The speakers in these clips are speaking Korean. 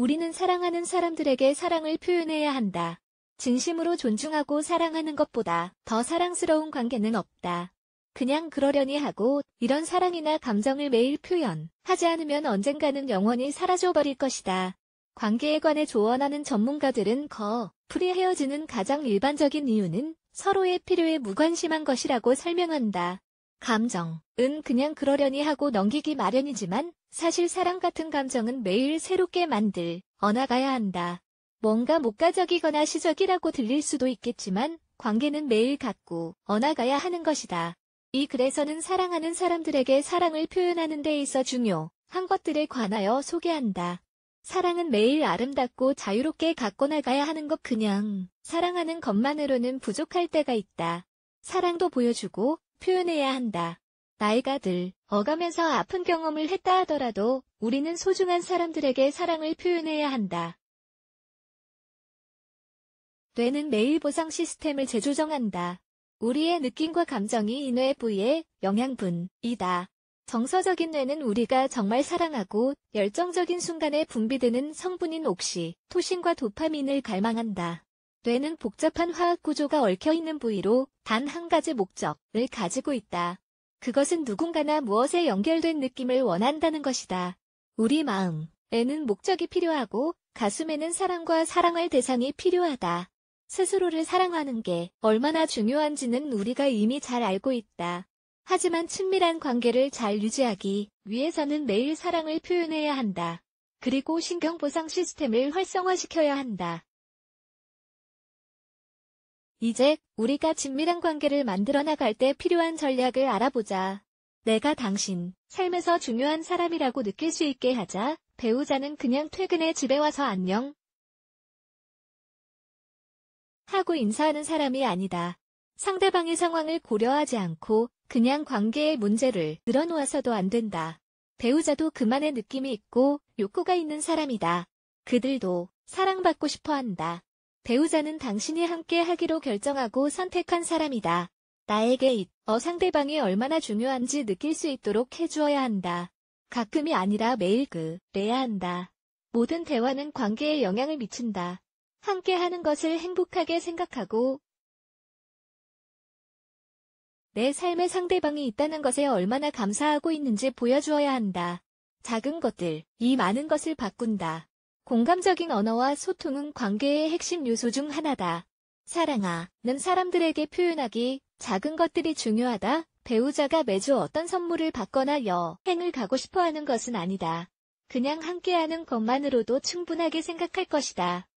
우리는 사랑하는 사람들에게 사랑을 표현해야 한다. 진심으로 존중하고 사랑하는 것보다 더 사랑스러운 관계는 없다. 그냥 그러려니 하고 이런 사랑이나 감정을 매일 표현하지 않으면 언젠가는 영원히 사라져버릴 것이다. 관계에 관해 조언하는 전문가들은 커풀이 헤어지는 가장 일반적인 이유는 서로의 필요에 무관심한 것이라고 설명한다. 감정은 그냥 그러려니 하고 넘기기 마련이지만 사실 사랑 같은 감정은 매일 새롭게 만들 어나가야 한다. 뭔가 목가적이거나 시적이라고 들릴 수도 있겠지만 관계는 매일 갖고 어나가야 하는 것이다. 이 글에서는 사랑하는 사람들에게 사랑을 표현하는 데 있어 중요한 것들에 관하여 소개한다. 사랑은 매일 아름답고 자유롭게 갖고 나가야 하는 것 그냥 사랑하는 것만으로는 부족할 때가 있다. 사랑도 보여주고 표현해야 한다. 나이가 들, 어가면서 아픈 경험을 했다 하더라도 우리는 소중한 사람들에게 사랑을 표현해야 한다. 뇌는 매일 보상 시스템을 재조정한다. 우리의 느낌과 감정이 인뇌 부위의 영양분이다. 정서적인 뇌는 우리가 정말 사랑하고 열정적인 순간에 분비되는 성분인 옥시, 토신과 도파민을 갈망한다. 뇌는 복잡한 화학 구조가 얽혀있는 부위로 단 한 가지 목적을 가지고 있다. 그것은 누군가나 무엇에 연결된 느낌을 원한다는 것이다. 우리 마음에는 목적이 필요하고 가슴에는 사랑과 사랑할 대상이 필요하다. 스스로를 사랑하는 게 얼마나 중요한지는 우리가 이미 잘 알고 있다. 하지만 친밀한 관계를 잘 유지하기 위해서는 매일 사랑을 표현해야 한다. 그리고 신경보상 시스템을 활성화시켜야 한다. 이제 우리가 친밀한 관계를 만들어 나갈 때 필요한 전략을 알아보자. 내가 당신, 삶에서 중요한 사람이라고 느낄 수 있게 하자. 배우자는 그냥 퇴근해 집에 와서 안녕. 하고 인사하는 사람이 아니다. 상대방의 상황을 고려하지 않고 그냥 관계의 문제를 늘어놓아서도 안 된다. 배우자도 그만의 느낌이 있고 욕구가 있는 사람이다. 그들도 사랑받고 싶어 한다. 배우자는 당신이 함께 하기로 결정하고 선택한 사람이다. 나에게 이, 어 상대방이 얼마나 중요한지 느낄 수 있도록 해주어야 한다. 가끔이 아니라 매일 그, 래야 한다. 모든 대화는 관계에 영향을 미친다. 함께 하는 것을 행복하게 생각하고 내 삶에 상대방이 있다는 것에 얼마나 감사하고 있는지 보여주어야 한다. 작은 것들, 이 많은 것을 바꾼다. 공감적인 언어와 소통은 관계의 핵심 요소 중 하나다. 사랑아는 사람들에게 표현하기 작은 것들이 중요하다. 배우자가 매주 어떤 선물을 받거나 여행을 가고 싶어 하는 것은 아니다. 그냥 함께하는 것만으로도 충분하게 생각할 것이다.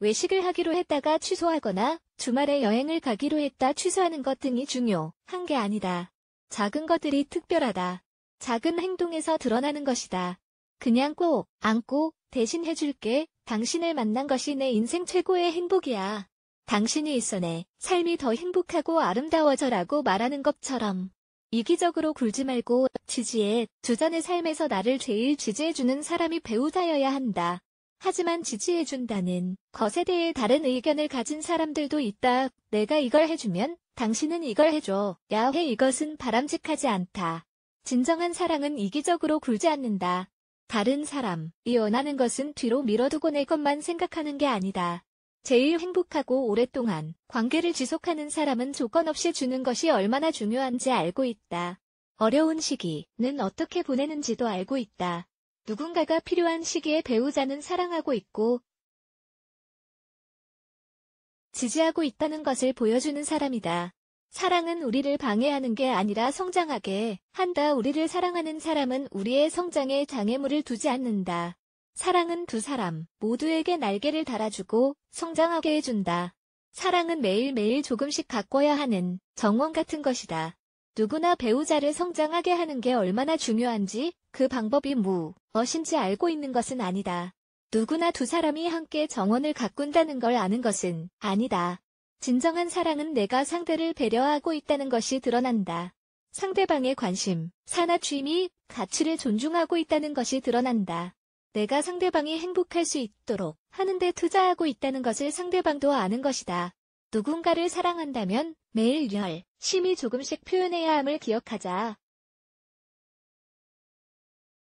외식을 하기로 했다가 취소하거나 주말에 여행을 가기로 했다 취소하는 것 등이 중요한 게 아니다. 작은 것들이 특별하다. 작은 행동에서 드러나는 것이다. 그냥 꼭 안고 대신 해줄게. 당신을 만난 것이 내 인생 최고의 행복이야. 당신이 있어 내 삶이 더 행복하고 아름다워져라고 말하는 것처럼 이기적으로 굴지 말고 지지해 주전의 삶에서 나를 제일 지지해주는 사람이 배우자여야 한다. 하지만 지지해준다는 것에 대해 다른 의견을 가진 사람들도 있다. 내가 이걸 해주면 당신은 이걸 해줘. 야해 이것은 바람직하지 않다. 진정한 사랑은 이기적으로 굴지 않는다. 다른 사람이 원하는 것은 뒤로 밀어두고 낼 것만 생각하는 게 아니다. 제일 행복하고 오랫동안 관계를 지속하는 사람은 조건 없이 주는 것이 얼마나 중요한지 알고 있다. 어려운 시기는 어떻게 보내는지도 알고 있다. 누군가가 필요한 시기에 배우자는 사랑하고 있고 지지하고 있다는 것을 보여주는 사람이다. 사랑은 우리를 방해하는 게 아니라 성장하게 한다. 우리를 사랑하는 사람은 우리의 성장에 장애물을 두지 않는다. 사랑은 두 사람 모두에게 날개를 달아주고 성장하게 해준다. 사랑은 매일매일 조금씩 가꿔야 하는 정원 같은 것이다. 누구나 배우자를 성장하게 하는 게 얼마나 중요한지 그 방법이 무엇인지 알고 있는 것은 아니다. 누구나 두 사람이 함께 정원을 가꾼다는 걸 아는 것은 아니다. 진정한 사랑은 내가 상대를 배려하고 있다는 것이 드러난다. 상대방의 관심, 사나 취미, 가치를 존중하고 있다는 것이 드러난다. 내가 상대방이 행복할 수 있도록 하는데 투자하고 있다는 것을 상대방도 아는 것이다. 누군가를 사랑한다면 매일 열, 심히 조금씩 표현해야 함을 기억하자.